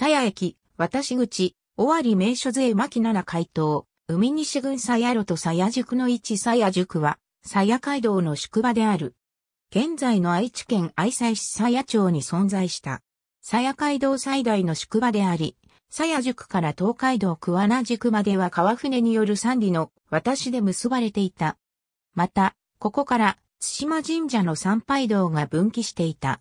鞘駅、渡し口、尾張名所税牧七回答、海西郡鞘路と鞘宿の位置鞘宿は、鞘街道の宿場である。現在の愛知県愛西市鞘町に存在した。鞘街道最大の宿場であり、鞘宿から東海道桑名宿までは川船による三里の私で結ばれていた。また、ここから、津島神社の参拝道が分岐していた。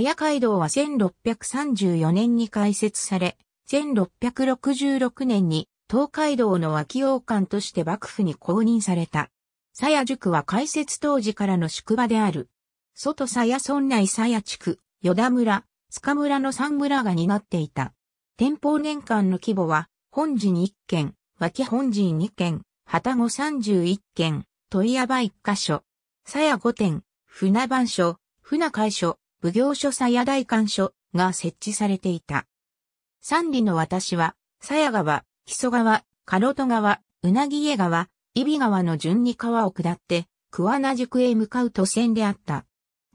鞘街道は1634年に開設され、1666年に東海道の脇王館として幕府に公認された。鞘塾は開設当時からの宿場である。外鞘村内鞘地区、与田村、塚村の三村が担っていた。天保年間の規模は、本陣1軒、脇本陣2軒、旗三31軒、問屋場1箇所、鞘5点、船番所、船会所、奉行所鞘大官所が設置されていた。三里の私は、鞘川、木曽川、カ戸川、うなぎ江川、伊比川の順に川を下って、桑名宿へ向かう都線であった。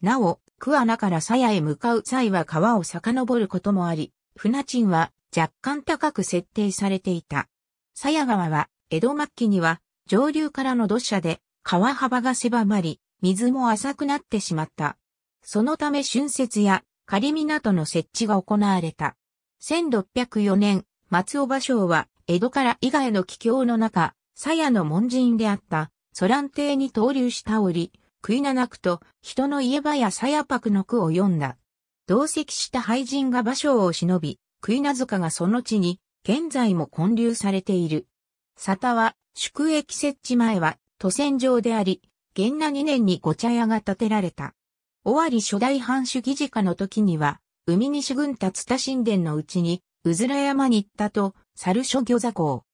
なお、桑名から鞘へ向かう際は川を遡ることもあり、船賃は若干高く設定されていた。鞘川は、江戸末期には、上流からの土砂で、川幅が狭まり、水も浅くなってしまった。そのため春節や仮港の設置が行われた。1604年、松尾芭蕉は、江戸から伊賀への帰郷の中、鞘の門人であった、ソラン邸に投留した折、食いななくと、人の家場や鞘泊の句を読んだ。同席した廃人が芭蕉を忍び、食いな塚がその地に、現在も建立されている。沙田は、宿駅設置前は、都線上であり、元那2年にご茶屋が建てられた。尾張初代藩主義事家の時には、海西軍達田神殿のうちに、うずら山に行ったと、猿諸魚座港。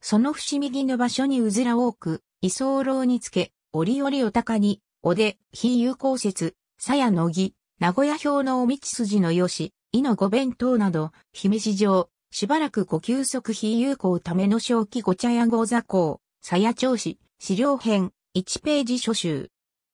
その伏見木の場所にうずら多く、居候につけ、折々お高に、おで、非有効説、さやのぎ、名古屋表のお道筋のよし、井のご弁当など、姫市場、しばらくご休息非有効ための正気ご茶屋号座校、さや調子、資料編、1ページ書集。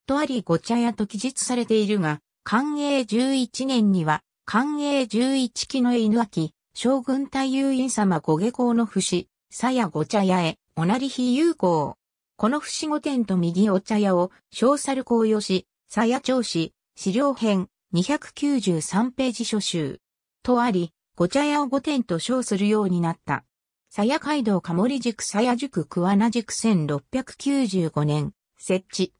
とありご茶屋と記述されているが、寛永11年には、寛永11期の犬秋、将軍太夫院様ご下校の節、さやご茶屋へ、おなり非有効。この節御殿と右お茶屋を、小猿公吉、さや長子、資料編、293ページ書集。とあり、ご茶屋を御殿と称するようになった。さや街道かもり塾さや塾桑名塾1695年、設置。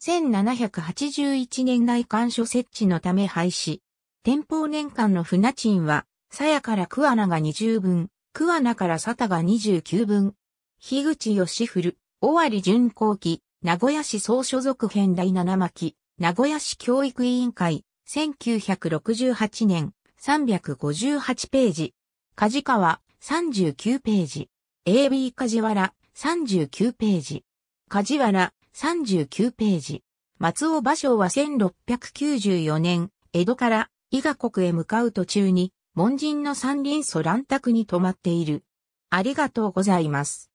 1781年内干所設置のため廃止。天保年間の船賃は、鞘から桑名が20分、桑名から佐田が29分。樋口義古、尾張巡行期、名古屋市総所属編第七巻、名古屋市教育委員会、1968年、358ページ。梶川、39ページ。AB 梶原、39ページ。梶原、39ページ。松尾芭蕉は1694年、江戸から伊賀国へ向かう途中に、門人の山林祖乱宅に泊まっている。ありがとうございます。